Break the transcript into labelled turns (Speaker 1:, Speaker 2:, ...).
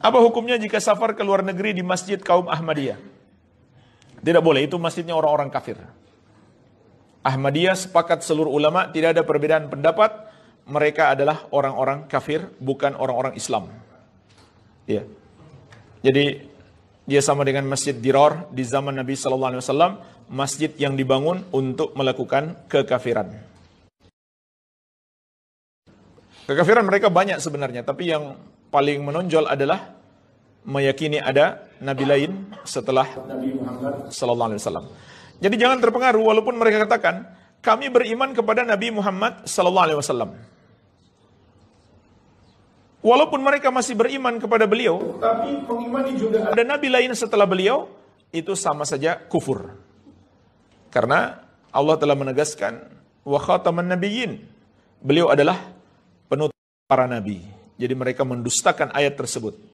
Speaker 1: Apa hukumnya jika safar ke luar negeri di masjid kaum Ahmadiyah? Tidak boleh, itu masjidnya orang-orang kafir. Ahmadiyah sepakat seluruh ulama, tidak ada perbedaan pendapat. Mereka adalah orang-orang kafir, bukan orang-orang Islam. Ya. Jadi dia sama dengan Masjid diror di zaman Nabi saw masjid yang dibangun untuk melakukan kekafiran. Kekafiran mereka banyak sebenarnya, tapi yang paling menonjol adalah meyakini ada nabi lain setelah Nabi Muhammad sallallahu alaihi wasallam. Jadi jangan terpengaruh walaupun mereka katakan kami beriman kepada Nabi Muhammad sallallahu alaihi wasallam. Walaupun mereka masih beriman kepada beliau,
Speaker 2: tapi pengimani juga
Speaker 1: ada nabi lain setelah beliau, itu sama saja kufur. Karena Allah telah menegaskan wa khataman nabiyyin.
Speaker 2: Beliau adalah penutup para nabi. Jadi mereka mendustakan ayat tersebut.